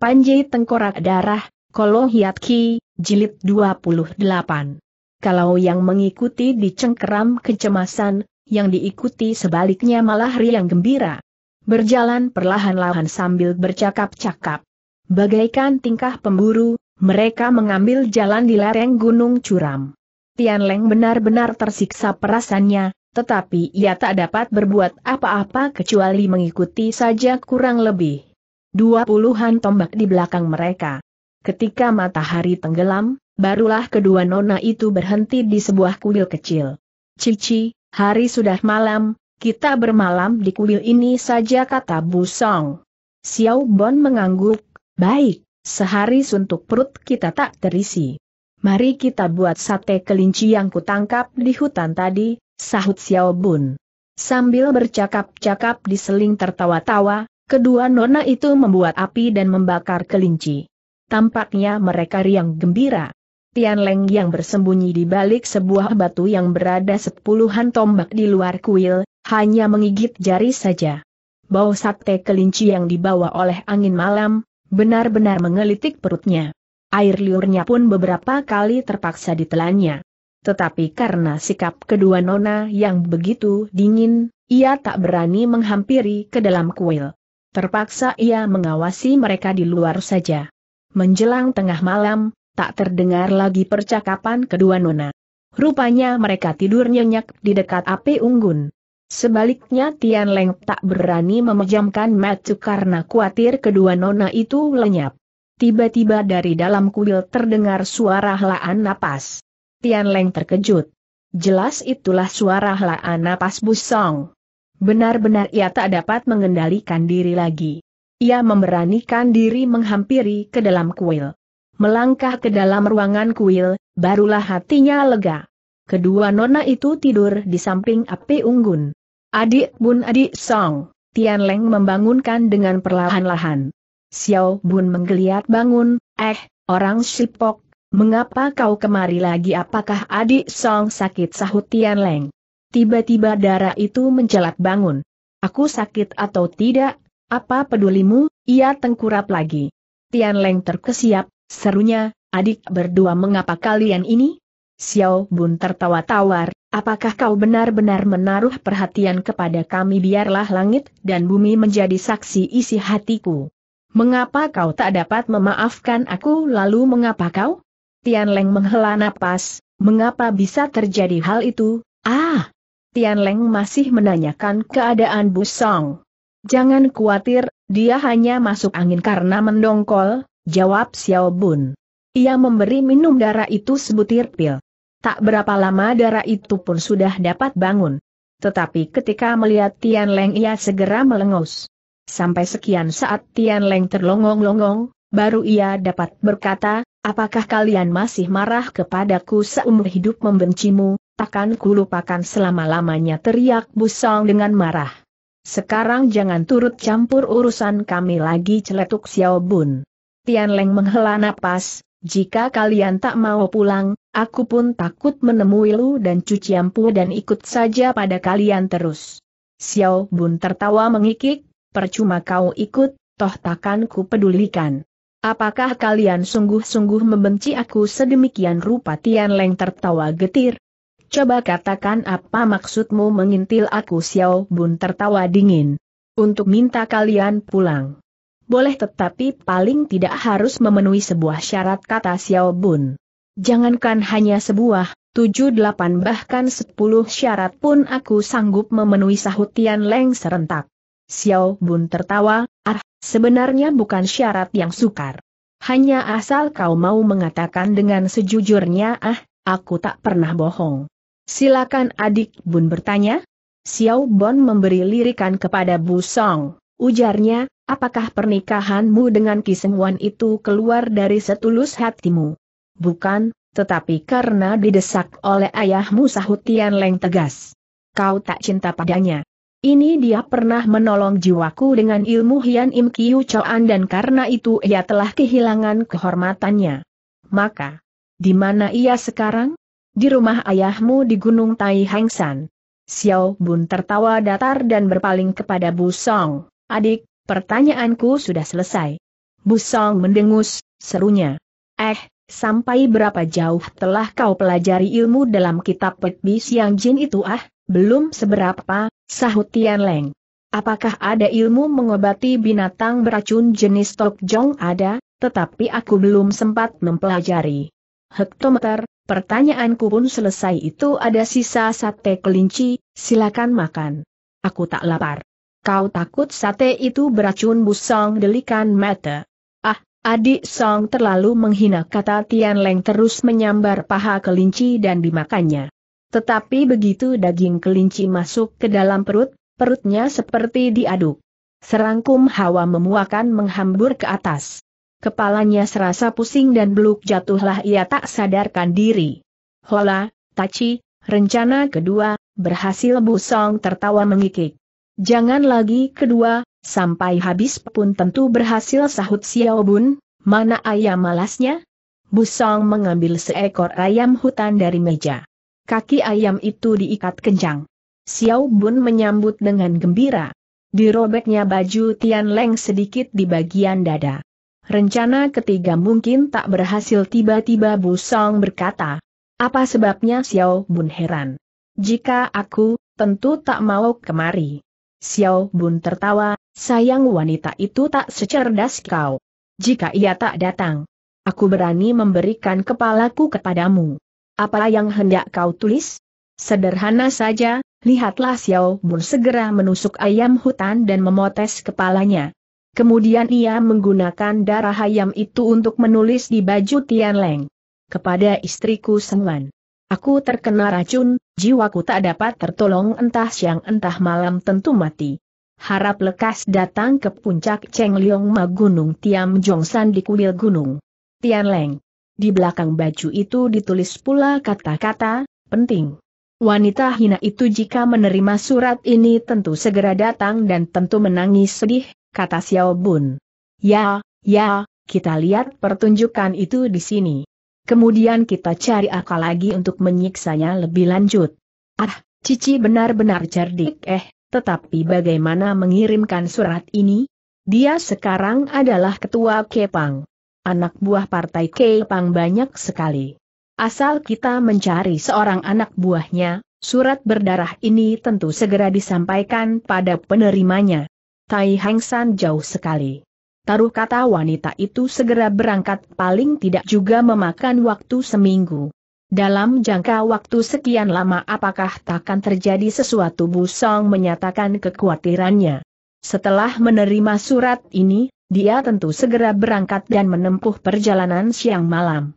Panji Tengkorak Darah, ki, Jilid 28. Kalau yang mengikuti dicengkeram kecemasan, yang diikuti sebaliknya malah riang gembira. Berjalan perlahan-lahan sambil bercakap-cakap. Bagaikan tingkah pemburu, mereka mengambil jalan di lereng Gunung Curam. Tian Leng benar-benar tersiksa perasannya, tetapi ia tak dapat berbuat apa-apa kecuali mengikuti saja kurang lebih. Dua puluhan tombak di belakang mereka. Ketika matahari tenggelam, barulah kedua nona itu berhenti di sebuah kuil kecil. Cici, hari sudah malam, kita bermalam di kuil ini saja kata Bu Song. Xiao Bon mengangguk, baik, sehari suntuk perut kita tak terisi. Mari kita buat sate kelinci yang kutangkap di hutan tadi, sahut Xiao Bun. Sambil bercakap-cakap di seling tertawa-tawa, Kedua nona itu membuat api dan membakar kelinci. Tampaknya mereka riang gembira. Tian Leng yang bersembunyi di balik sebuah batu yang berada sepuluhan tombak di luar kuil, hanya mengigit jari saja. Bau sate kelinci yang dibawa oleh angin malam, benar-benar mengelitik perutnya. Air liurnya pun beberapa kali terpaksa ditelannya. Tetapi karena sikap kedua nona yang begitu dingin, ia tak berani menghampiri ke dalam kuil. Terpaksa ia mengawasi mereka di luar saja. Menjelang tengah malam, tak terdengar lagi percakapan kedua nona. Rupanya mereka tidur nyenyak di dekat api unggun. Sebaliknya Tian Leng tak berani memejamkan mata karena khawatir kedua nona itu lenyap. Tiba-tiba dari dalam kuil terdengar suara helaan napas. Tian Leng terkejut. Jelas itulah suara helaan napas Busong. Benar-benar ia tak dapat mengendalikan diri lagi. Ia memberanikan diri menghampiri ke dalam kuil. Melangkah ke dalam ruangan kuil, barulah hatinya lega. Kedua nona itu tidur di samping api unggun. Adik bun adik song, Tian Leng membangunkan dengan perlahan-lahan. Xiao bun menggeliat bangun, eh, orang sipok, mengapa kau kemari lagi apakah adik song sakit sahut Tian Leng? Tiba-tiba darah itu mencelat bangun. Aku sakit atau tidak, apa pedulimu, ia tengkurap lagi. Tian Leng terkesiap, serunya, adik berdua mengapa kalian ini? Xiao Bun tertawa tawar, apakah kau benar-benar menaruh perhatian kepada kami biarlah langit dan bumi menjadi saksi isi hatiku. Mengapa kau tak dapat memaafkan aku lalu mengapa kau? Tian Leng menghela napas, mengapa bisa terjadi hal itu? Ah, Tian Leng masih menanyakan keadaan Bu Song. Jangan khawatir, dia hanya masuk angin karena mendongkol, jawab Xiao Bun. Ia memberi minum darah itu sebutir pil. Tak berapa lama darah itu pun sudah dapat bangun. Tetapi ketika melihat Tian Leng ia segera melengus. Sampai sekian saat Tian Leng terlongong-longong, baru ia dapat berkata, apakah kalian masih marah kepadaku seumur hidup membencimu, Takkan kulupakan selama-lamanya teriak Busong dengan marah. Sekarang jangan turut campur urusan kami lagi celetuk Xiao Bun. Tian Leng menghela napas, jika kalian tak mau pulang, aku pun takut menemui Lu dan cuci Cuciampu dan ikut saja pada kalian terus. Xiao Bun tertawa mengikik, percuma kau ikut, toh takkan ku pedulikan. Apakah kalian sungguh-sungguh membenci aku sedemikian rupa Tian Leng tertawa getir, Coba katakan apa maksudmu mengintil aku Xiao Bun tertawa dingin. Untuk minta kalian pulang. Boleh tetapi paling tidak harus memenuhi sebuah syarat kata Xiao Bun. Jangankan hanya sebuah, tujuh delapan bahkan sepuluh syarat pun aku sanggup memenuhi sahut Leng serentak. Xiao Bun tertawa, ah, sebenarnya bukan syarat yang sukar. Hanya asal kau mau mengatakan dengan sejujurnya ah, aku tak pernah bohong. Silakan adik Bun bertanya. Xiao Bon memberi lirikan kepada Bu Song. Ujarnya, apakah pernikahanmu dengan Kisemuan itu keluar dari setulus hatimu? Bukan, tetapi karena didesak oleh ayahmu sahut Tian Leng tegas. Kau tak cinta padanya. Ini dia pernah menolong jiwaku dengan ilmu Hian Im Kiu Choan dan karena itu ia telah kehilangan kehormatannya. Maka, di mana ia sekarang? di rumah ayahmu di Gunung Tai Hengsan. Xiao Bun tertawa datar dan berpaling kepada Bu Song. Adik, pertanyaanku sudah selesai. Bu Song mendengus, serunya. Eh, sampai berapa jauh telah kau pelajari ilmu dalam kitab Pek Bi Siang Jin itu ah? Belum seberapa, sahut Tian Leng. Apakah ada ilmu mengobati binatang beracun jenis Tok Jong ada, tetapi aku belum sempat mempelajari. Hektometer, Pertanyaanku pun selesai itu ada sisa sate kelinci, silakan makan. Aku tak lapar. Kau takut sate itu beracun busong delikan mata. Ah, adik Song terlalu menghina kata Tian Leng terus menyambar paha kelinci dan dimakannya. Tetapi begitu daging kelinci masuk ke dalam perut, perutnya seperti diaduk. Serangkum hawa memuakan menghambur ke atas. Kepalanya serasa pusing dan beluk jatuhlah ia tak sadarkan diri. Hola, Taci, rencana kedua, berhasil Busong tertawa mengikik. Jangan lagi kedua, sampai habis pun tentu berhasil sahut Xiao Bun. mana ayam malasnya? Busong mengambil seekor ayam hutan dari meja. Kaki ayam itu diikat kencang. Xiao Bun menyambut dengan gembira. Dirobeknya baju Tian Leng sedikit di bagian dada. Rencana ketiga mungkin tak berhasil tiba-tiba Bu Song berkata. Apa sebabnya Xiao Bun heran? Jika aku, tentu tak mau kemari. Xiao Bun tertawa, sayang wanita itu tak secerdas kau. Jika ia tak datang, aku berani memberikan kepalaku kepadamu. Apa yang hendak kau tulis? Sederhana saja, lihatlah Xiao Bun segera menusuk ayam hutan dan memotes kepalanya. Kemudian ia menggunakan darah ayam itu untuk menulis di baju Tian Leng. Kepada istriku Sengwan. Aku terkena racun, jiwaku tak dapat tertolong entah siang entah malam tentu mati. Harap lekas datang ke puncak Cheng Liong Ma Gunung Tiam Jongsan di kuil gunung. Tian Leng. Di belakang baju itu ditulis pula kata-kata, penting. Wanita hina itu jika menerima surat ini tentu segera datang dan tentu menangis sedih, kata Xiao Bun. Ya, ya, kita lihat pertunjukan itu di sini. Kemudian kita cari akal lagi untuk menyiksanya lebih lanjut. Ah, Cici benar-benar cerdik eh, tetapi bagaimana mengirimkan surat ini? Dia sekarang adalah ketua Kepang. Anak buah partai Kepang banyak sekali. Asal kita mencari seorang anak buahnya, surat berdarah ini tentu segera disampaikan pada penerimanya. Tai Heng San jauh sekali. Taruh kata wanita itu segera berangkat paling tidak juga memakan waktu seminggu. Dalam jangka waktu sekian lama apakah takkan terjadi sesuatu Bu Song menyatakan kekhawatirannya. Setelah menerima surat ini, dia tentu segera berangkat dan menempuh perjalanan siang malam.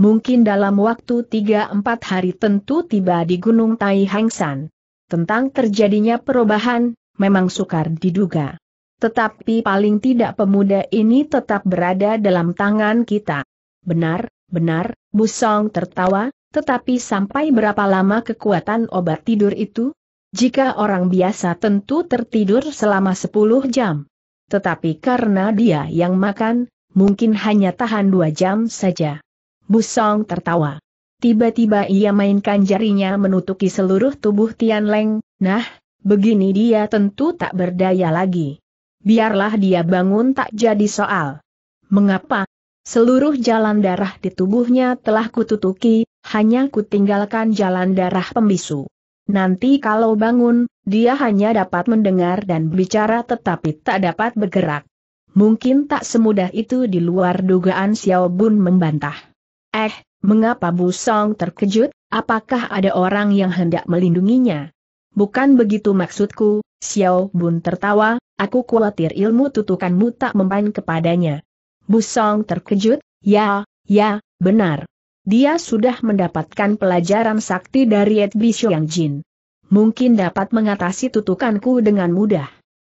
Mungkin dalam waktu 3-4 hari tentu tiba di Gunung Tai Heng San. Tentang terjadinya perubahan, memang sukar diduga. Tetapi paling tidak pemuda ini tetap berada dalam tangan kita. Benar, benar, Busong tertawa, tetapi sampai berapa lama kekuatan obat tidur itu? Jika orang biasa tentu tertidur selama 10 jam. Tetapi karena dia yang makan, mungkin hanya tahan 2 jam saja. Busong tertawa. Tiba-tiba ia mainkan jarinya menutupi seluruh tubuh Tian Leng, nah, Begini dia tentu tak berdaya lagi. Biarlah dia bangun tak jadi soal. Mengapa? Seluruh jalan darah di tubuhnya telah kututuki, hanya kutinggalkan jalan darah pembisu. Nanti kalau bangun, dia hanya dapat mendengar dan bicara tetapi tak dapat bergerak. Mungkin tak semudah itu di luar dugaan Xiao Bun membantah. Eh, mengapa Bu Song terkejut, apakah ada orang yang hendak melindunginya? Bukan begitu maksudku, Xiao Bun tertawa, aku khawatir ilmu tutukanmu tak mempan kepadanya. Busong terkejut, ya, ya, benar. Dia sudah mendapatkan pelajaran sakti dari Ed Bisho Yang Jin. Mungkin dapat mengatasi tutukanku dengan mudah.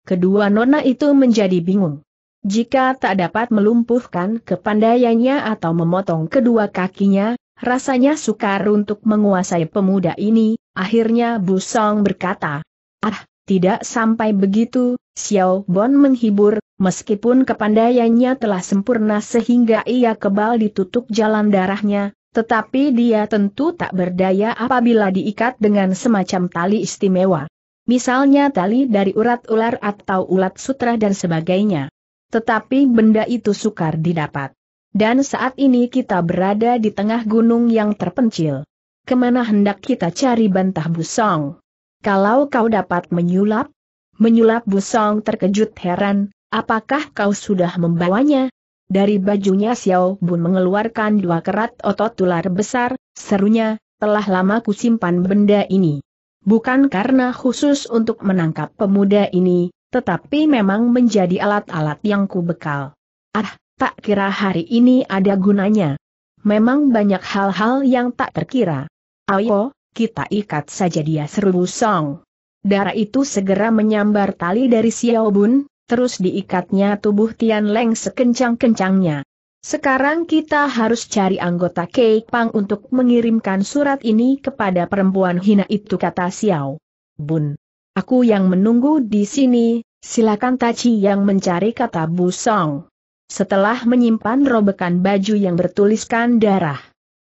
Kedua nona itu menjadi bingung. Jika tak dapat melumpuhkan kepandaiannya atau memotong kedua kakinya, rasanya sukar untuk menguasai pemuda ini, Akhirnya Bu Song berkata, Ah, tidak sampai begitu, Xiao Bon menghibur, meskipun kepandaiannya telah sempurna sehingga ia kebal ditutup jalan darahnya, tetapi dia tentu tak berdaya apabila diikat dengan semacam tali istimewa. Misalnya tali dari urat ular atau ulat sutra dan sebagainya. Tetapi benda itu sukar didapat. Dan saat ini kita berada di tengah gunung yang terpencil kemana hendak kita cari bantah Busong? Kalau kau dapat menyulap? Menyulap Busong terkejut heran, apakah kau sudah membawanya? Dari bajunya Xiao Bun mengeluarkan dua kerat otot ular besar, serunya, telah lama kusimpan benda ini. Bukan karena khusus untuk menangkap pemuda ini, tetapi memang menjadi alat-alat yang kubekal. Ah, tak kira hari ini ada gunanya. Memang banyak hal-hal yang tak terkira. Ayo, kita ikat saja dia seru Song. Darah itu segera menyambar tali dari Xiao Bun, terus diikatnya tubuh Tian Leng sekencang-kencangnya. Sekarang kita harus cari anggota Kei Pang untuk mengirimkan surat ini kepada perempuan hina itu kata Xiao. Bun. Aku yang menunggu di sini, silakan Tachi yang mencari kata Bu Song. Setelah menyimpan robekan baju yang bertuliskan darah,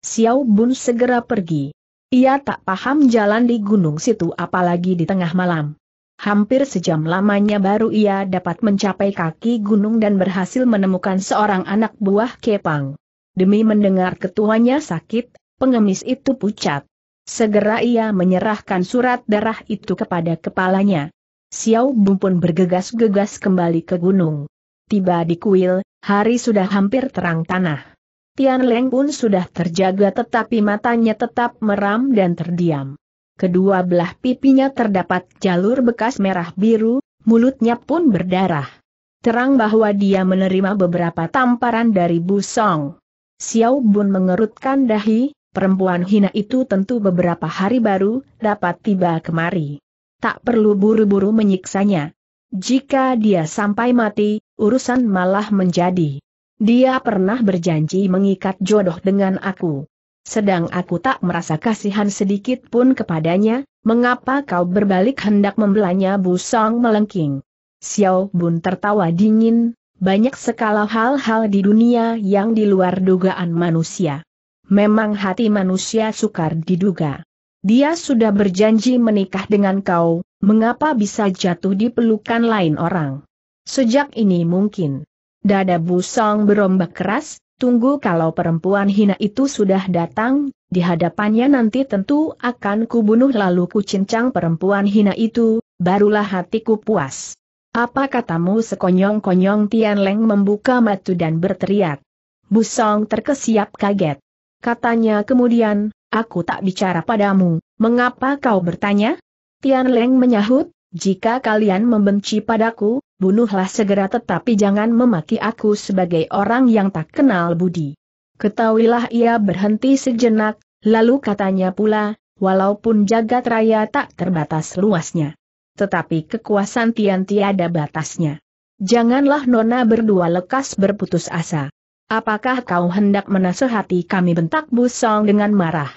Xiao Bun segera pergi. Ia tak paham jalan di gunung situ apalagi di tengah malam. Hampir sejam lamanya baru ia dapat mencapai kaki gunung dan berhasil menemukan seorang anak buah Kepang. Demi mendengar ketuanya sakit, pengemis itu pucat. Segera ia menyerahkan surat darah itu kepada kepalanya. Xiao Bun pun bergegas-gegas kembali ke gunung. Tiba di kuil, hari sudah hampir terang tanah. Tian Leng pun sudah terjaga tetapi matanya tetap meram dan terdiam. Kedua belah pipinya terdapat jalur bekas merah biru, mulutnya pun berdarah. Terang bahwa dia menerima beberapa tamparan dari Bu Song. Xiao Bun mengerutkan dahi, perempuan hina itu tentu beberapa hari baru dapat tiba kemari. Tak perlu buru-buru menyiksanya. Jika dia sampai mati, urusan malah menjadi dia pernah berjanji mengikat jodoh dengan aku. Sedang aku tak merasa kasihan sedikit pun kepadanya, mengapa kau berbalik hendak membelanya busong melengking? Xiao Bun tertawa dingin, banyak sekala hal-hal di dunia yang di luar dugaan manusia. Memang hati manusia sukar diduga. Dia sudah berjanji menikah dengan kau, mengapa bisa jatuh di pelukan lain orang? Sejak ini mungkin Dada Busong berombak keras, tunggu kalau perempuan hina itu sudah datang, di hadapannya nanti tentu akan kubunuh lalu kucincang perempuan hina itu, barulah hatiku puas. Apa katamu sekonyong-konyong Tian Leng membuka matu dan berteriak. Busong terkesiap kaget. Katanya kemudian, aku tak bicara padamu, mengapa kau bertanya? Tian Leng menyahut, jika kalian membenci padaku, bunuhlah segera tetapi jangan memaki aku sebagai orang yang tak kenal budi. Ketahuilah ia berhenti sejenak, lalu katanya pula, walaupun jagat raya tak terbatas luasnya. Tetapi kekuasaan Tian tiada batasnya. Janganlah Nona berdua lekas berputus asa. Apakah kau hendak menasehati kami bentak busong dengan marah?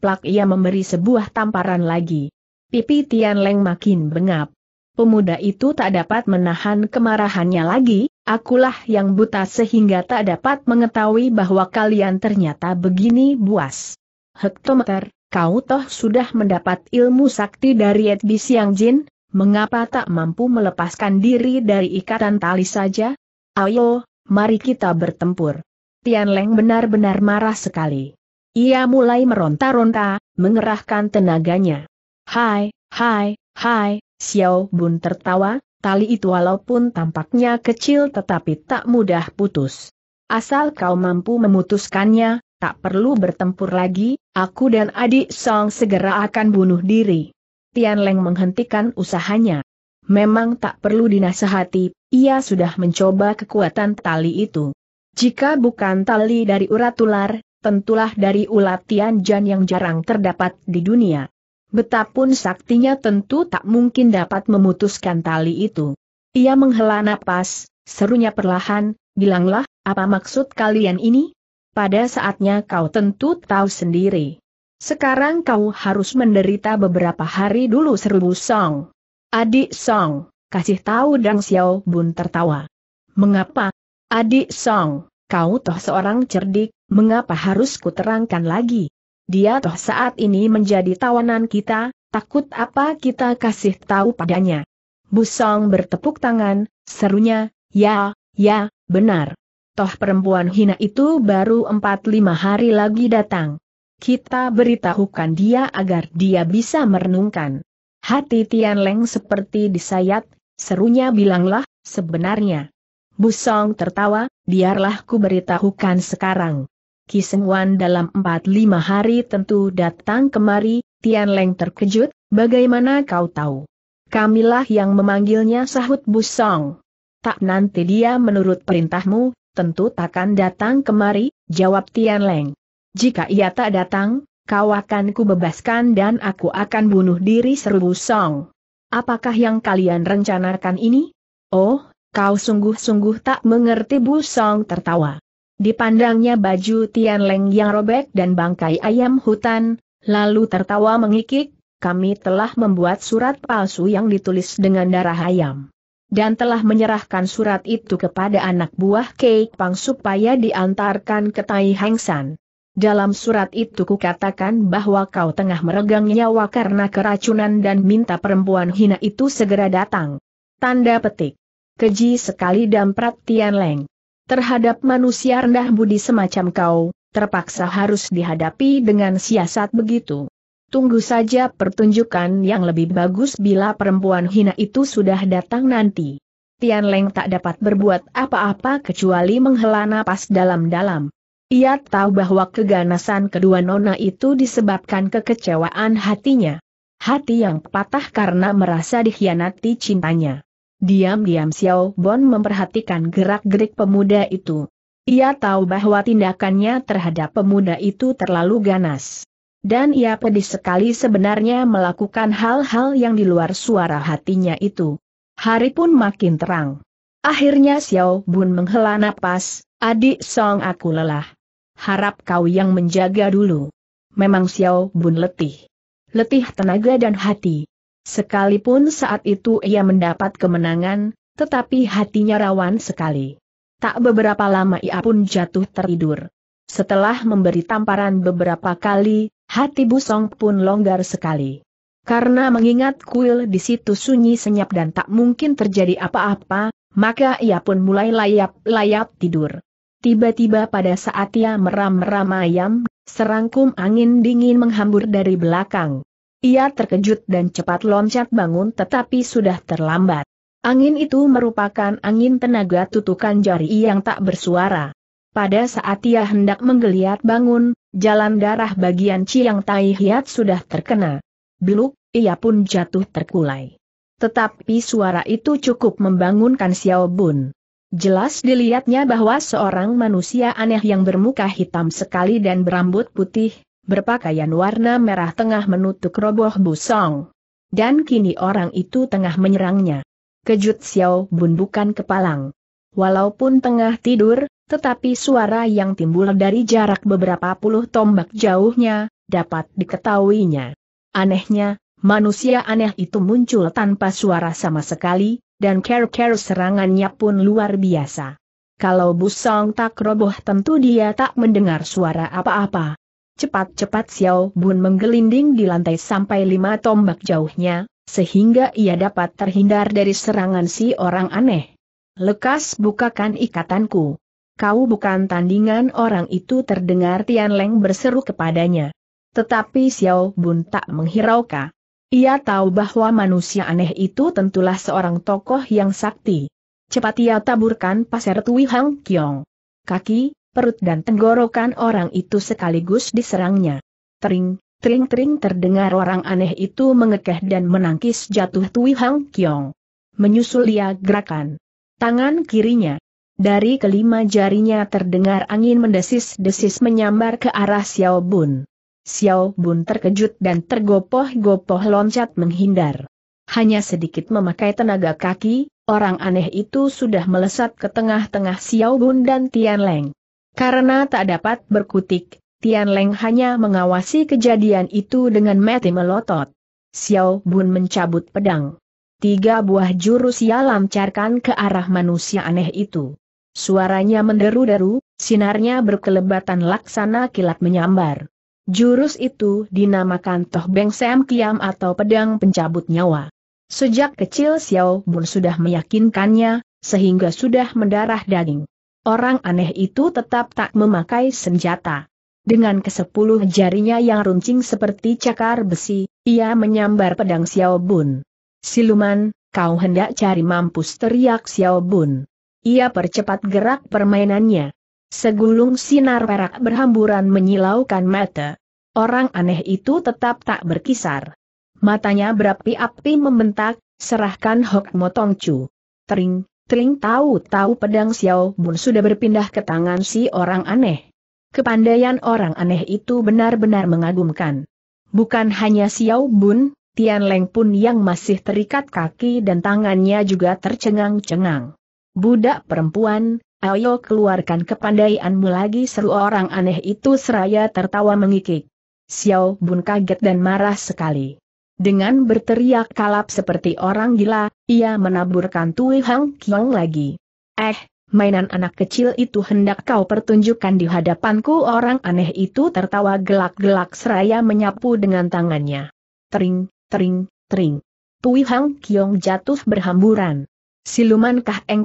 Plak ia memberi sebuah tamparan lagi. Pipi Tian Leng makin bengap pemuda itu tak dapat menahan kemarahannya lagi, akulah yang buta sehingga tak dapat mengetahui bahwa kalian ternyata begini buas. Hektometer, kau toh sudah mendapat ilmu sakti dari Edbi Siang Jin, mengapa tak mampu melepaskan diri dari ikatan tali saja? Ayo, mari kita bertempur. Tian Leng benar-benar marah sekali. Ia mulai meronta-ronta, mengerahkan tenaganya. Hai, hai, hai, Xiao Bun tertawa, tali itu walaupun tampaknya kecil tetapi tak mudah putus. Asal kau mampu memutuskannya, tak perlu bertempur lagi, aku dan adik Song segera akan bunuh diri. Tian Leng menghentikan usahanya. Memang tak perlu dinasehati, ia sudah mencoba kekuatan tali itu. Jika bukan tali dari urat ular, tentulah dari ulat Tian Jan yang jarang terdapat di dunia. Betapun saktinya tentu tak mungkin dapat memutuskan tali itu. Ia menghela napas, serunya perlahan, bilanglah, apa maksud kalian ini? Pada saatnya kau tentu tahu sendiri. Sekarang kau harus menderita beberapa hari dulu seru Song. Adik Song, kasih tahu Dang Xiao Bun tertawa. Mengapa? Adik Song, kau toh seorang cerdik, mengapa harus kuterangkan lagi? Dia toh saat ini menjadi tawanan kita, takut apa kita kasih tahu padanya. Busong bertepuk tangan, serunya, ya, ya, benar. Toh perempuan hina itu baru empat lima hari lagi datang. Kita beritahukan dia agar dia bisa merenungkan. Hati Tian Leng seperti disayat, serunya bilanglah, sebenarnya. Busong tertawa, biarlah ku beritahukan sekarang. Kisengwan dalam empat lima hari tentu datang kemari, Tian Leng terkejut, bagaimana kau tahu? Kamilah yang memanggilnya sahut Busong. Tak nanti dia menurut perintahmu, tentu takkan datang kemari, jawab Tian Leng. Jika ia tak datang, kau akan kubebaskan dan aku akan bunuh diri seru Busong. Apakah yang kalian rencanakan ini? Oh, kau sungguh-sungguh tak mengerti Busong tertawa. Dipandangnya baju Tian Leng yang robek dan bangkai ayam hutan, lalu tertawa mengikik, kami telah membuat surat palsu yang ditulis dengan darah ayam. Dan telah menyerahkan surat itu kepada anak buah Kei Pang supaya diantarkan ke Tai Hang San. Dalam surat itu kukatakan bahwa kau tengah meregang nyawa karena keracunan dan minta perempuan hina itu segera datang. Tanda petik. Keji sekali Prat Tian Leng. Terhadap manusia rendah budi semacam kau, terpaksa harus dihadapi dengan siasat begitu. Tunggu saja pertunjukan yang lebih bagus bila perempuan hina itu sudah datang nanti. Tian Leng tak dapat berbuat apa-apa kecuali menghela napas dalam-dalam. Ia tahu bahwa keganasan kedua nona itu disebabkan kekecewaan hatinya. Hati yang patah karena merasa dikhianati cintanya. Diam-diam Xiao Bon memperhatikan gerak-gerik pemuda itu. Ia tahu bahwa tindakannya terhadap pemuda itu terlalu ganas. Dan ia pedih sekali sebenarnya melakukan hal-hal yang di luar suara hatinya itu. Hari pun makin terang. Akhirnya Xiao Bun menghela napas, adik Song aku lelah. Harap kau yang menjaga dulu. Memang Xiao Bun letih. Letih tenaga dan hati. Sekalipun saat itu ia mendapat kemenangan, tetapi hatinya rawan sekali. Tak beberapa lama ia pun jatuh tertidur. Setelah memberi tamparan beberapa kali, hati Busong pun longgar sekali. Karena mengingat kuil di situ sunyi senyap dan tak mungkin terjadi apa-apa, maka ia pun mulai layap-layap tidur. Tiba-tiba pada saat ia meram-meram ayam, serangkum angin dingin menghambur dari belakang. Ia terkejut dan cepat loncat bangun tetapi sudah terlambat. Angin itu merupakan angin tenaga tutukan jari yang tak bersuara. Pada saat ia hendak menggeliat bangun, jalan darah bagian Ciang Tai Hiat sudah terkena. Beluk, ia pun jatuh terkulai. Tetapi suara itu cukup membangunkan Xiao Bun. Jelas dilihatnya bahwa seorang manusia aneh yang bermuka hitam sekali dan berambut putih, berpakaian warna merah tengah menutup roboh busong. Dan kini orang itu tengah menyerangnya. Kejut Xiao Bun bukan kepalang. Walaupun tengah tidur, tetapi suara yang timbul dari jarak beberapa puluh tombak jauhnya, dapat diketahuinya. Anehnya, manusia aneh itu muncul tanpa suara sama sekali, dan care-care serangannya pun luar biasa. Kalau Busong tak roboh tentu dia tak mendengar suara apa-apa. Cepat-cepat Xiao Bun menggelinding di lantai sampai lima tombak jauhnya, sehingga ia dapat terhindar dari serangan si orang aneh. Lekas bukakan ikatanku. Kau bukan tandingan orang itu terdengar Tian Leng berseru kepadanya. Tetapi Xiao Bun tak menghiraukan. Ia tahu bahwa manusia aneh itu tentulah seorang tokoh yang sakti. Cepat ia taburkan pasir Tui Hang Kiong. Kaki, perut dan tenggorokan orang itu sekaligus diserangnya. Tering, tering-tering terdengar orang aneh itu mengekeh dan menangkis jatuh Tui Hang Kiong. Menyusul dia gerakan tangan kirinya. Dari kelima jarinya terdengar angin mendesis-desis menyambar ke arah Xiao Bun. Xiao Bun terkejut dan tergopoh-gopoh loncat menghindar. Hanya sedikit memakai tenaga kaki, orang aneh itu sudah melesat ke tengah-tengah Xiao Bun dan Tian Leng. Karena tak dapat berkutik, Tian Leng hanya mengawasi kejadian itu dengan mati melotot. Xiao Bun mencabut pedang. Tiga buah jurus ia lancarkan ke arah manusia aneh itu. Suaranya menderu-deru, sinarnya berkelebatan laksana kilat menyambar. Jurus itu dinamakan Toh Beng Sam Kiam atau pedang pencabut nyawa. Sejak kecil Xiao Bun sudah meyakinkannya, sehingga sudah mendarah daging. Orang aneh itu tetap tak memakai senjata. Dengan kesepuluh jarinya yang runcing seperti cakar besi, ia menyambar pedang Xiao Bun. Siluman, kau hendak cari mampus teriak Xiao Bun. Ia percepat gerak permainannya. Segulung sinar perak berhamburan menyilaukan mata. Orang aneh itu tetap tak berkisar. Matanya berapi-api membentak, serahkan Hok Motong Chu. Tering, Teling tahu-tahu pedang Xiao Bun sudah berpindah ke tangan si orang aneh. Kepandaian orang aneh itu benar-benar mengagumkan. Bukan hanya Xiao Bun, Tian Leng pun yang masih terikat kaki dan tangannya juga tercengang-cengang. Budak perempuan, ayo keluarkan kepandaianmu lagi seru orang aneh itu seraya tertawa mengikik. Xiao Bun kaget dan marah sekali. Dengan berteriak kalap seperti orang gila, ia menaburkan Tui Hang Kiong lagi. Eh, mainan anak kecil itu hendak kau pertunjukkan di hadapanku orang aneh itu tertawa gelak-gelak seraya menyapu dengan tangannya. Tering, tering, tering. Tui Hang Kiong jatuh berhamburan. Siluman Kah Eng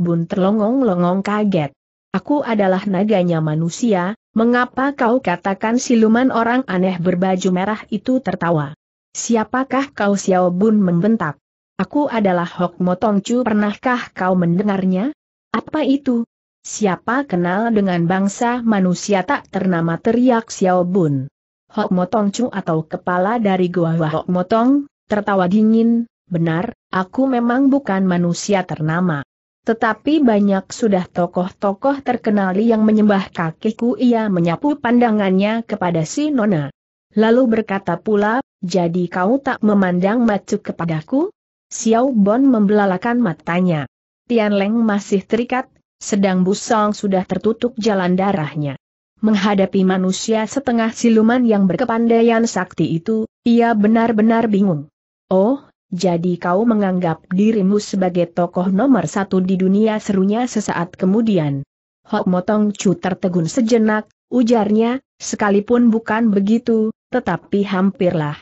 Bun terlongong-longong kaget. Aku adalah naganya manusia, mengapa kau katakan siluman orang aneh berbaju merah itu tertawa? Siapakah kau Xiao Bun membentak? Aku adalah Hok Motong Chu pernahkah kau mendengarnya? Apa itu? Siapa kenal dengan bangsa manusia tak ternama teriak Xiao Bun? Hok Motong Chu atau kepala dari Goa Hok Motong, tertawa dingin, benar, aku memang bukan manusia ternama. Tetapi banyak sudah tokoh-tokoh terkenali yang menyembah kakiku ia menyapu pandangannya kepada si Nona. Lalu berkata pula, jadi kau tak memandang macu kepadaku? Xiao Bon membelalakan matanya. Tian Leng masih terikat, sedang busong sudah tertutup jalan darahnya. Menghadapi manusia setengah siluman yang berkepandaian sakti itu, ia benar-benar bingung. Oh, jadi kau menganggap dirimu sebagai tokoh nomor satu di dunia serunya sesaat kemudian. Hok Motong Chu tertegun sejenak, ujarnya, sekalipun bukan begitu, tetapi hampirlah.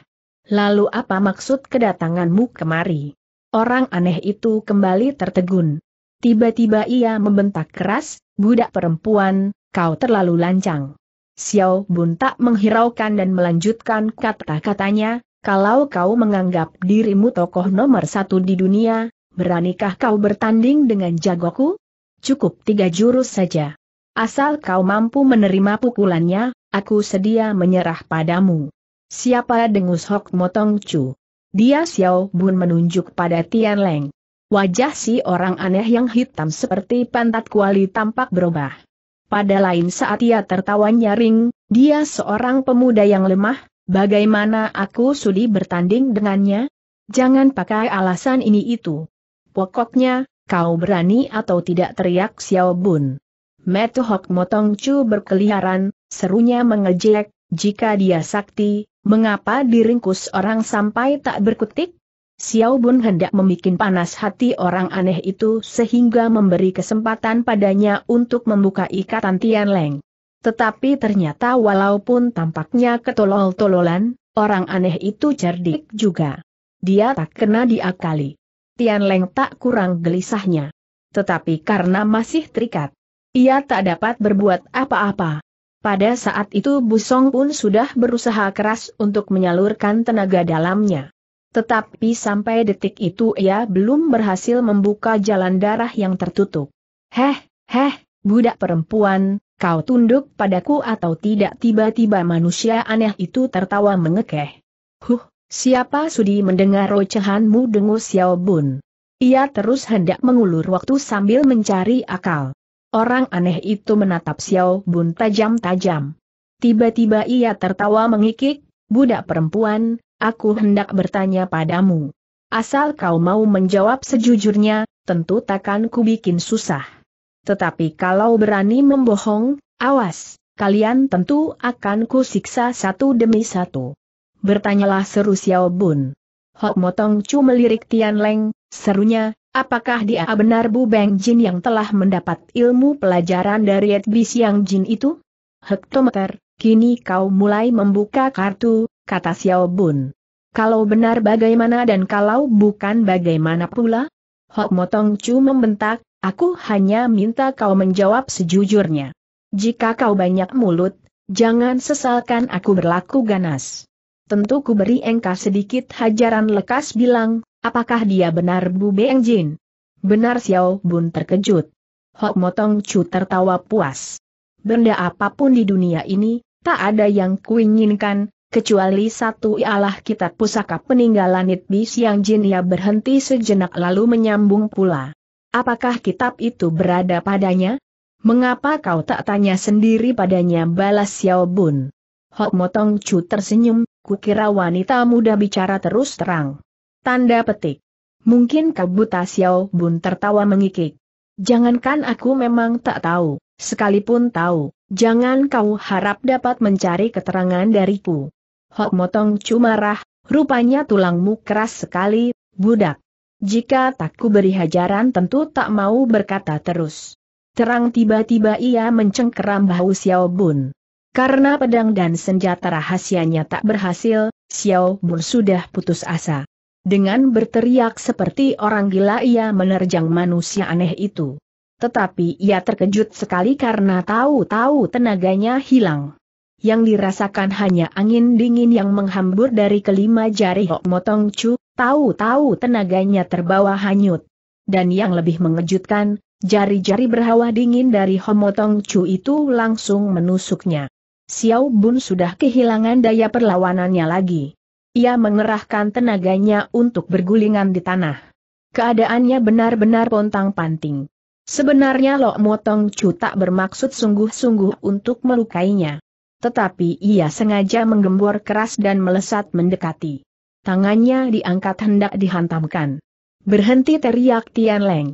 Lalu apa maksud kedatanganmu kemari? Orang aneh itu kembali tertegun. Tiba-tiba ia membentak keras, budak perempuan, kau terlalu lancang. Xiao Bun tak menghiraukan dan melanjutkan kata-katanya, kalau kau menganggap dirimu tokoh nomor satu di dunia, beranikah kau bertanding dengan jagoku? Cukup tiga jurus saja. Asal kau mampu menerima pukulannya, aku sedia menyerah padamu. Siapa dengus Hok Motong Chu? Dia Xiao Bun menunjuk pada Tian Leng. Wajah si orang aneh yang hitam seperti pantat kuali tampak berubah. Pada lain saat ia tertawa nyaring, dia seorang pemuda yang lemah, bagaimana aku sudi bertanding dengannya? Jangan pakai alasan ini itu. Pokoknya, kau berani atau tidak teriak Xiao Bun. Metu Hok Motong Chu berkeliaran, serunya mengejek, jika dia sakti, mengapa diringkus orang sampai tak berkutik? Xiao Bun hendak membuat panas hati orang aneh itu sehingga memberi kesempatan padanya untuk membuka ikatan Tian Leng. Tetapi ternyata walaupun tampaknya ketolol-tololan, orang aneh itu cerdik juga. Dia tak kena diakali. Tian Leng tak kurang gelisahnya. Tetapi karena masih terikat, ia tak dapat berbuat apa-apa. Pada saat itu Busong pun sudah berusaha keras untuk menyalurkan tenaga dalamnya. Tetapi sampai detik itu ia belum berhasil membuka jalan darah yang tertutup. Heh, heh, budak perempuan, kau tunduk padaku atau tidak tiba-tiba manusia aneh itu tertawa mengekeh. Huh, siapa sudi mendengar rocehanmu dengus Xiao Bun. Ia terus hendak mengulur waktu sambil mencari akal. Orang aneh itu menatap Xiao Bun tajam-tajam. Tiba-tiba ia tertawa mengikik, budak perempuan, aku hendak bertanya padamu. Asal kau mau menjawab sejujurnya, tentu takkan ku bikin susah. Tetapi kalau berani membohong, awas, kalian tentu akan ku siksa satu demi satu. Bertanyalah seru Xiao Bun. Hok Motong Chu melirik Tian Leng, serunya, Apakah dia benar Bu Beng Jin yang telah mendapat ilmu pelajaran dari Etbi Siang Jin itu? Hektometer, kini kau mulai membuka kartu, kata Xiao Bun. Kalau benar bagaimana dan kalau bukan bagaimana pula? Hok Motong Chu membentak, aku hanya minta kau menjawab sejujurnya. Jika kau banyak mulut, jangan sesalkan aku berlaku ganas. Tentu ku beri engkau sedikit hajaran lekas bilang, Apakah dia benar Bu Beng Jin? Benar Xiao Bun terkejut. Hok Motong Chu tertawa puas. Benda apapun di dunia ini, tak ada yang kuinginkan, kecuali satu ialah kitab pusaka peninggalan Bi Siang Jin ia berhenti sejenak lalu menyambung pula. Apakah kitab itu berada padanya? Mengapa kau tak tanya sendiri padanya balas Xiao Bun? Hok Motong Chu tersenyum, kukira wanita muda bicara terus terang. Tanda petik. Mungkin Kabuta Xiao Bun tertawa mengikik. Jangankan aku memang tak tahu, sekalipun tahu, jangan kau harap dapat mencari keterangan dariku. Hok Motong cumarah, rupanya tulangmu keras sekali, budak. Jika tak ku beri hajaran tentu tak mau berkata terus. Terang tiba-tiba ia mencengkeram bahu Xiao Bun. Karena pedang dan senjata rahasianya tak berhasil, Xiao Bun sudah putus asa. Dengan berteriak seperti orang gila ia menerjang manusia aneh itu. Tetapi ia terkejut sekali karena tahu-tahu tenaganya hilang. Yang dirasakan hanya angin dingin yang menghambur dari kelima jari Hok Motong Chu, tahu-tahu tenaganya terbawa hanyut. Dan yang lebih mengejutkan, jari-jari berhawa dingin dari Motong Chu itu langsung menusuknya. Xiao Bun sudah kehilangan daya perlawanannya lagi. Ia mengerahkan tenaganya untuk bergulingan di tanah. Keadaannya benar-benar pontang-panting. Sebenarnya Lok Motong Chu tak bermaksud sungguh-sungguh untuk melukainya. Tetapi ia sengaja menggembor keras dan melesat mendekati. Tangannya diangkat hendak dihantamkan. Berhenti teriak Tian Leng.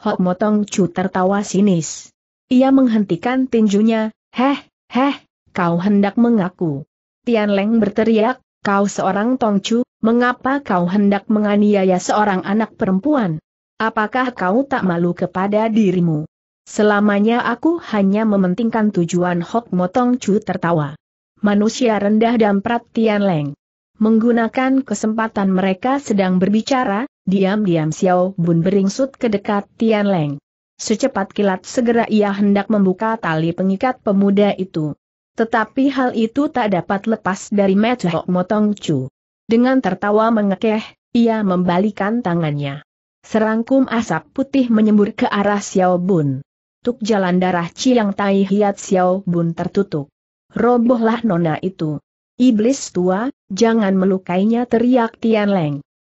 Hok Motong Chu tertawa sinis. Ia menghentikan tinjunya, heh, heh, kau hendak mengaku. Tian Leng berteriak, Kau seorang Tongcu, mengapa kau hendak menganiaya seorang anak perempuan? Apakah kau tak malu kepada dirimu? Selamanya aku hanya mementingkan tujuan Hok Motong Chu tertawa. Manusia rendah dan Tian Leng. Menggunakan kesempatan mereka sedang berbicara, diam-diam Xiao Bun beringsut ke dekat Tian Leng. Secepat kilat segera ia hendak membuka tali pengikat pemuda itu. Tetapi hal itu tak dapat lepas dari Hok Motong Chu. Dengan tertawa mengekeh, ia membalikan tangannya. Serangkum asap putih menyembur ke arah Xiao Bun. Tuk jalan darah Ciang Tai Hiat Xiao Bun tertutup. Robohlah nona itu. Iblis tua, jangan melukainya teriak Tian Leng.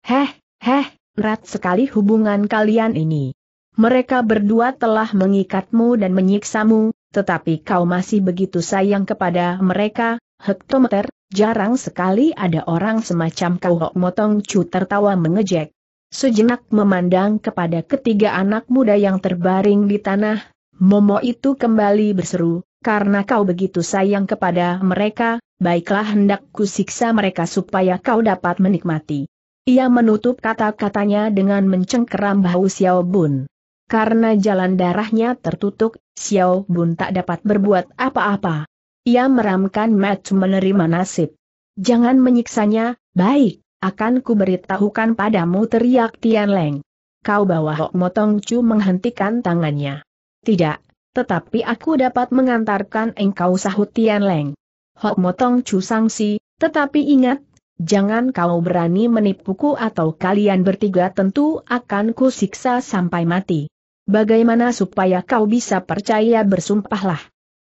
Heh, heh, erat sekali hubungan kalian ini. Mereka berdua telah mengikatmu dan menyiksamu, tetapi kau masih begitu sayang kepada mereka, hektometer, jarang sekali ada orang semacam kau Hok Motong Chu tertawa mengejek. Sejenak memandang kepada ketiga anak muda yang terbaring di tanah, Momo itu kembali berseru, karena kau begitu sayang kepada mereka, baiklah hendak kusiksa mereka supaya kau dapat menikmati. Ia menutup kata-katanya dengan mencengkeram bau Xiao Bun. Karena jalan darahnya tertutup, Xiao Bun tak dapat berbuat apa-apa. Ia meramkan Mat menerima nasib. Jangan menyiksanya, baik, akan kuberitahukan padamu teriak Tian Leng. Kau bawa Hok Motong Chu menghentikan tangannya. Tidak, tetapi aku dapat mengantarkan engkau sahut Tian Leng. Hok Motong Chu sangsi, tetapi ingat, jangan kau berani menipuku atau kalian bertiga tentu akan kusiksa sampai mati. Bagaimana supaya kau bisa percaya bersumpahlah?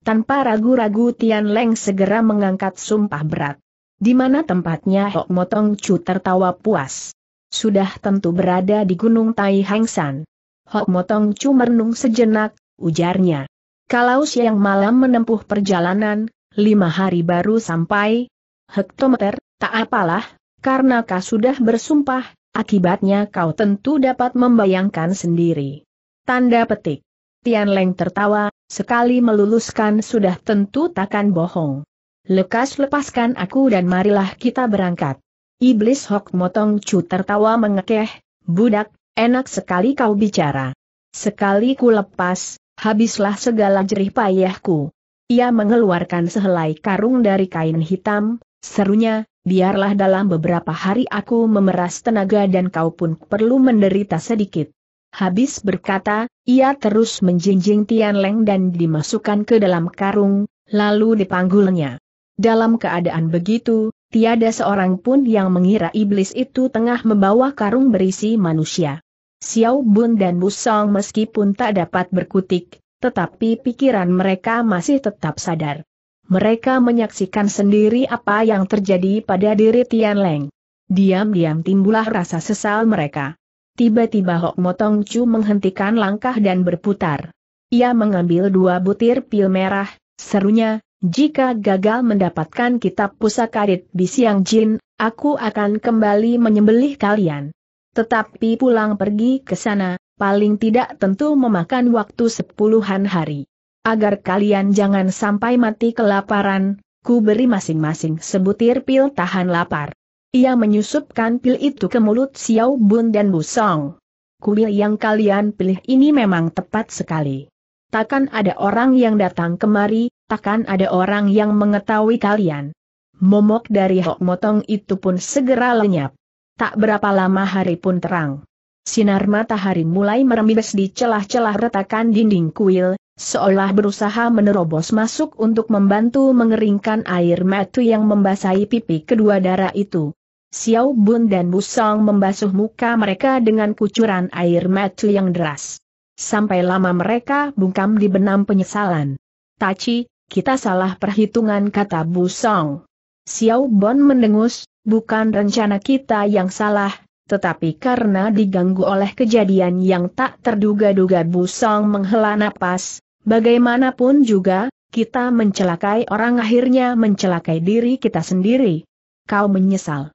Tanpa ragu-ragu Tian Leng segera mengangkat sumpah berat. Di mana tempatnya Hok Motong Chu tertawa puas. Sudah tentu berada di Gunung Tai San. Hok Motong Chu merenung sejenak, ujarnya. Kalau siang malam menempuh perjalanan, lima hari baru sampai hektometer, tak apalah, karena kau sudah bersumpah, akibatnya kau tentu dapat membayangkan sendiri. Tanda petik. Tian Leng tertawa, sekali meluluskan sudah tentu takkan bohong. Lekas lepaskan aku dan marilah kita berangkat. Iblis Hok Motong Chu tertawa mengekeh, budak, enak sekali kau bicara. Sekali ku lepas, habislah segala jerih payahku. Ia mengeluarkan sehelai karung dari kain hitam, serunya, biarlah dalam beberapa hari aku memeras tenaga dan kau pun perlu menderita sedikit. Habis berkata, ia terus menjinjing Tian Leng dan dimasukkan ke dalam karung, lalu dipanggulnya. Dalam keadaan begitu, tiada seorang pun yang mengira iblis itu tengah membawa karung berisi manusia. Xiao Bun dan Busong meskipun tak dapat berkutik, tetapi pikiran mereka masih tetap sadar. Mereka menyaksikan sendiri apa yang terjadi pada diri Tian Leng. Diam-diam timbullah rasa sesal mereka. Tiba-tiba Hok Motong Chu menghentikan langkah dan berputar. Ia mengambil dua butir pil merah, serunya, jika gagal mendapatkan kitab pusaka Dit Bisiang Jin, aku akan kembali menyembelih kalian. Tetapi pulang pergi ke sana, paling tidak tentu memakan waktu sepuluhan hari. Agar kalian jangan sampai mati kelaparan, ku beri masing-masing sebutir pil tahan lapar. Ia menyusupkan pil itu ke mulut Xiao Bun dan Bu Song. Kuil yang kalian pilih ini memang tepat sekali. Takkan ada orang yang datang kemari, takkan ada orang yang mengetahui kalian. Momok dari Hok Motong itu pun segera lenyap. Tak berapa lama hari pun terang. Sinar matahari mulai merembes di celah-celah retakan dinding kuil, seolah berusaha menerobos masuk untuk membantu mengeringkan air matu yang membasahi pipi kedua darah itu. Xiao Bun dan Busong membasuh muka mereka dengan kucuran air mata yang deras. Sampai lama mereka bungkam di benam penyesalan. Taci, kita salah perhitungan kata Busong. Xiao Bun mendengus, bukan rencana kita yang salah, tetapi karena diganggu oleh kejadian yang tak terduga-duga Busong menghela napas, bagaimanapun juga, kita mencelakai orang akhirnya mencelakai diri kita sendiri. Kau menyesal.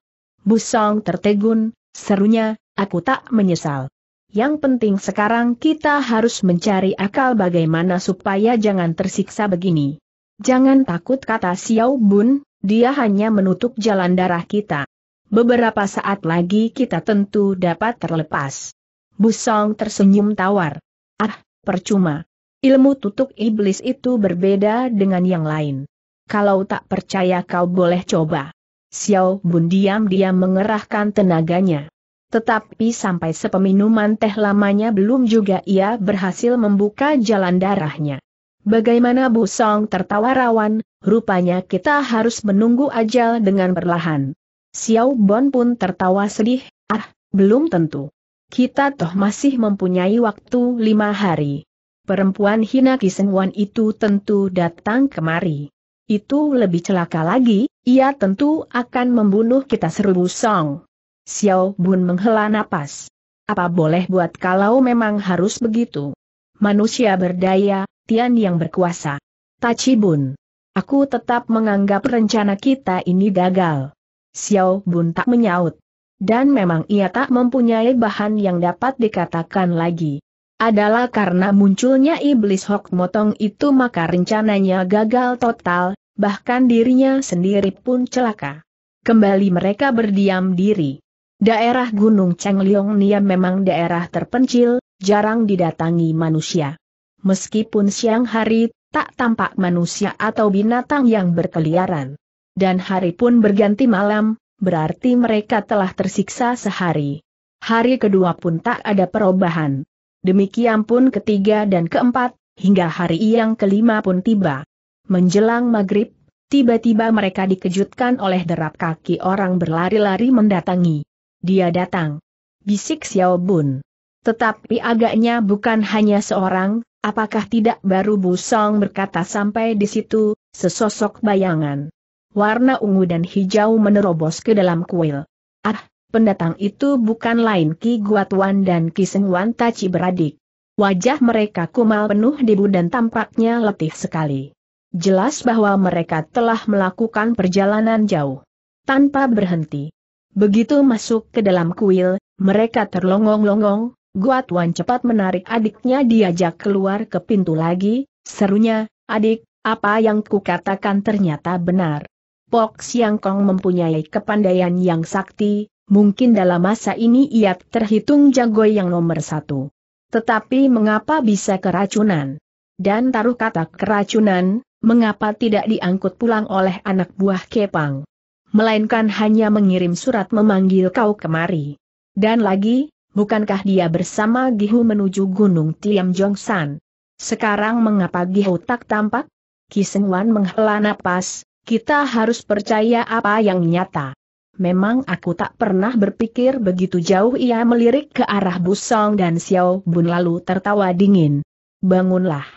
Busong tertegun, serunya, aku tak menyesal. Yang penting sekarang kita harus mencari akal bagaimana supaya jangan tersiksa begini. Jangan takut kata Xiao Bun, dia hanya menutup jalan darah kita. Beberapa saat lagi kita tentu dapat terlepas. Busong tersenyum tawar. Ah, percuma. Ilmu tutup iblis itu berbeda dengan yang lain. Kalau tak percaya kau boleh coba. Xiao Bun diam-diam mengerahkan tenaganya. Tetapi sampai sepeminuman teh lamanya belum juga ia berhasil membuka jalan darahnya. Bagaimana Bu Song tertawa rawan, rupanya kita harus menunggu ajal dengan perlahan. Xiao Bon pun tertawa sedih, ah, belum tentu. Kita toh masih mempunyai waktu lima hari. Perempuan hina Wan itu tentu datang kemari. Itu lebih celaka lagi, ia tentu akan membunuh kita seru Song. Xiao Bun menghela napas. Apa boleh buat kalau memang harus begitu? Manusia berdaya, Tian yang berkuasa. Taci Bun. Aku tetap menganggap rencana kita ini gagal. Xiao Bun tak menyaut. Dan memang ia tak mempunyai bahan yang dapat dikatakan lagi. Adalah karena munculnya iblis Hok Motong itu maka rencananya gagal total, bahkan dirinya sendiri pun celaka. Kembali mereka berdiam diri. Daerah Gunung Cengliong Nia memang daerah terpencil, jarang didatangi manusia. Meskipun siang hari, tak tampak manusia atau binatang yang berkeliaran. Dan hari pun berganti malam, berarti mereka telah tersiksa sehari. Hari kedua pun tak ada perubahan. Demikian pun ketiga dan keempat, hingga hari yang kelima pun tiba. Menjelang maghrib, tiba-tiba mereka dikejutkan oleh derap kaki orang berlari-lari mendatangi. Dia datang. Bisik Xiao Bun. Tetapi agaknya bukan hanya seorang, apakah tidak baru Bu Song berkata sampai di situ, sesosok bayangan. Warna ungu dan hijau menerobos ke dalam kuil. Ah, pendatang itu bukan lain Ki Guatuan dan Ki Wan Taci beradik. Wajah mereka kumal penuh debu dan tampaknya letih sekali. Jelas bahwa mereka telah melakukan perjalanan jauh. Tanpa berhenti. Begitu masuk ke dalam kuil, mereka terlongong-longong, Guatuan cepat menarik adiknya diajak keluar ke pintu lagi, serunya, adik, apa yang kukatakan ternyata benar. Pok Siang Kong mempunyai kepandaian yang sakti, mungkin dalam masa ini ia terhitung jago yang nomor satu. Tetapi mengapa bisa keracunan? Dan taruh kata keracunan, mengapa tidak diangkut pulang oleh anak buah Kepang? Melainkan hanya mengirim surat memanggil kau kemari. Dan lagi, bukankah dia bersama Gihu menuju Gunung Tiam Jongsan? Sekarang mengapa Gihu tak tampak? Ki Kisengwan menghela napas, kita harus percaya apa yang nyata. Memang aku tak pernah berpikir begitu jauh ia melirik ke arah Busong dan Xiao Bun lalu tertawa dingin. Bangunlah.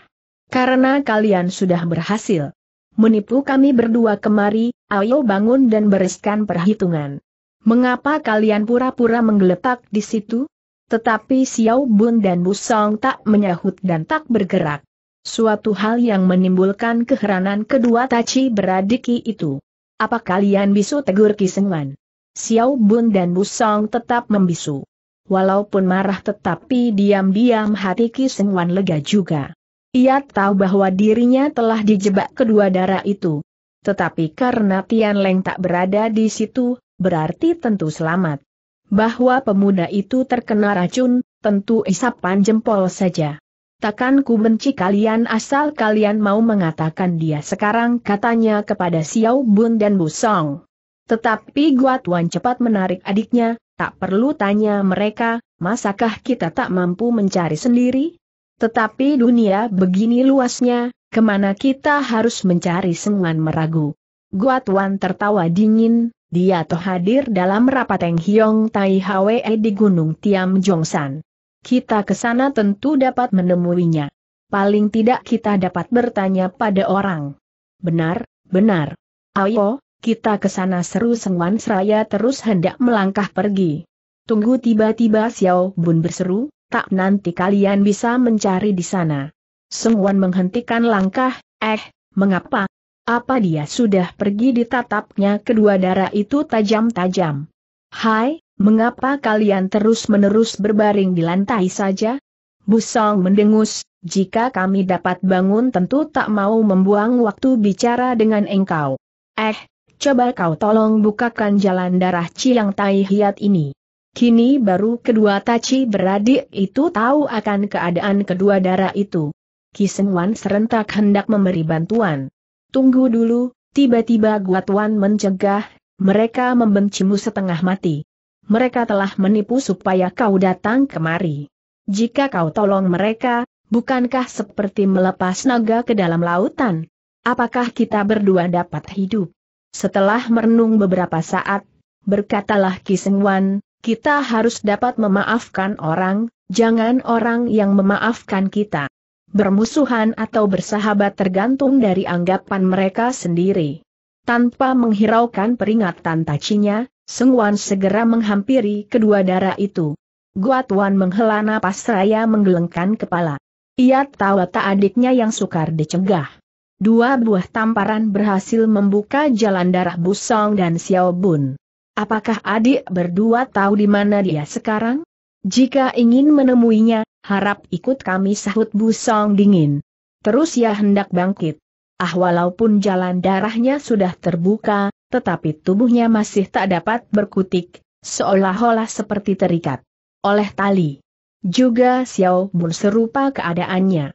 Karena kalian sudah berhasil menipu kami berdua kemari, ayo bangun dan bereskan perhitungan. Mengapa kalian pura-pura menggeletak di situ? Tetapi Xiao Bun dan Bu Song tak menyahut dan tak bergerak. Suatu hal yang menimbulkan keheranan kedua taci beradiki itu. Apa kalian bisu tegur Kisenwan? Xiao Bun dan Bu Song tetap membisu. Walaupun marah tetapi diam-diam hati Kisenwan lega juga. Ia tahu bahwa dirinya telah dijebak kedua darah itu. Tetapi karena Tian Leng tak berada di situ, berarti tentu selamat. Bahwa pemuda itu terkena racun, tentu isapan jempol saja. Takkan ku benci kalian asal kalian mau mengatakan dia sekarang katanya kepada Xiao Bun dan Bu Song. Tetapi Guat Wan cepat menarik adiknya, tak perlu tanya mereka, masakah kita tak mampu mencari sendiri? Tetapi dunia begini luasnya, kemana kita harus mencari sengan meragu. Wan tertawa dingin, dia toh hadir dalam rapat Eng Hiong Tai Hwe di Gunung Tiam Jongsan. Kita ke sana tentu dapat menemuinya. Paling tidak kita dapat bertanya pada orang. Benar, benar. Ayo, kita ke sana seru Sengwan Seraya terus hendak melangkah pergi. Tunggu tiba-tiba Xiao Bun berseru, tak nanti kalian bisa mencari di sana. Sungwan menghentikan langkah, eh, mengapa? Apa dia sudah pergi di tatapnya kedua darah itu tajam-tajam? Hai, mengapa kalian terus-menerus berbaring di lantai saja? Busong mendengus, jika kami dapat bangun tentu tak mau membuang waktu bicara dengan engkau. Eh, coba kau tolong bukakan jalan darah Ciang Tai Hiat ini. Kini baru kedua taci beradik itu tahu akan keadaan kedua darah itu. Wan serentak hendak memberi bantuan. Tunggu dulu, tiba-tiba Guatuan mencegah, mereka membencimu setengah mati. Mereka telah menipu supaya kau datang kemari. Jika kau tolong mereka, bukankah seperti melepas naga ke dalam lautan? Apakah kita berdua dapat hidup? Setelah merenung beberapa saat, berkatalah Wan, kita harus dapat memaafkan orang, jangan orang yang memaafkan kita. Bermusuhan atau bersahabat tergantung dari anggapan mereka sendiri. Tanpa menghiraukan peringatan tacinya, Seng Wan segera menghampiri kedua darah itu. Guatuan menghela napas raya menggelengkan kepala. Ia tahu tak adiknya yang sukar dicegah. Dua buah tamparan berhasil membuka jalan darah Busong dan Xiao Bun. Apakah adik berdua tahu di mana dia sekarang? Jika ingin menemuinya, harap ikut kami sahut busong dingin. Terus ia hendak bangkit. Ah walaupun jalan darahnya sudah terbuka, tetapi tubuhnya masih tak dapat berkutik, seolah-olah seperti terikat oleh tali. Juga Xiao Bun serupa keadaannya.